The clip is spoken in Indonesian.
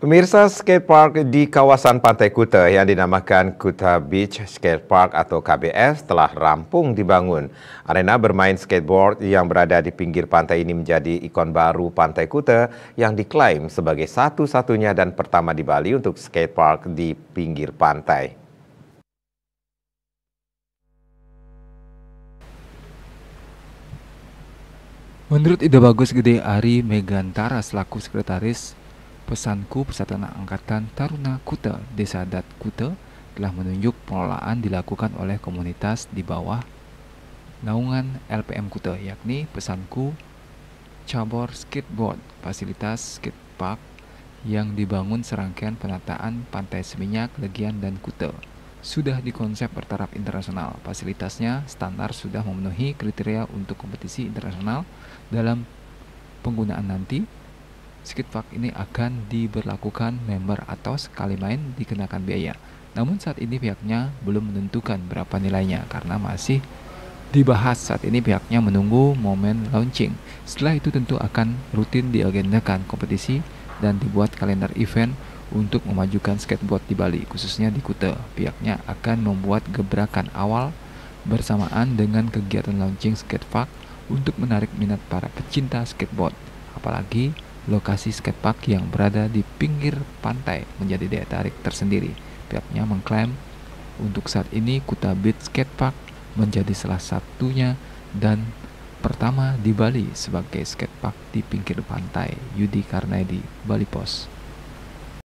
Pemirsa skatepark di kawasan Pantai Kuta yang dinamakan Kuta Beach Skatepark atau KBS telah rampung dibangun. Arena bermain skateboard yang berada di pinggir pantai ini menjadi ikon baru Pantai Kuta yang diklaim sebagai satu-satunya dan pertama di Bali untuk skatepark di pinggir pantai. Menurut ide bagus gede Ari Megantara selaku sekretaris Pesanku Persatuan Angkatan Taruna Kuta Desa Dat Kuta telah menunjuk pengelolaan dilakukan oleh komunitas di bawah naungan LPM Kuta yakni Pesanku Cabor Skateboard Fasilitas skatepark yang dibangun serangkaian penataan Pantai Seminyak, Legian, dan Kuta. Sudah dikonsep bertaraf internasional, fasilitasnya standar sudah memenuhi kriteria untuk kompetisi internasional dalam penggunaan nanti Skidpark ini akan diberlakukan member atau sekali main dikenakan biaya. Namun saat ini pihaknya belum menentukan berapa nilainya karena masih dibahas saat ini pihaknya menunggu momen launching. Setelah itu tentu akan rutin diagendakan kompetisi dan dibuat kalender event untuk memajukan skateboard di Bali, khususnya di Kuta. Pihaknya akan membuat gebrakan awal bersamaan dengan kegiatan launching skatepark untuk menarik minat para pecinta skateboard. Apalagi Lokasi skatepark yang berada di pinggir pantai menjadi daya tarik tersendiri. Pihaknya mengklaim untuk saat ini Kuta Beach Skatepark menjadi salah satunya dan pertama di Bali sebagai skatepark di pinggir pantai. Yudi Karnedi, Bali Pos.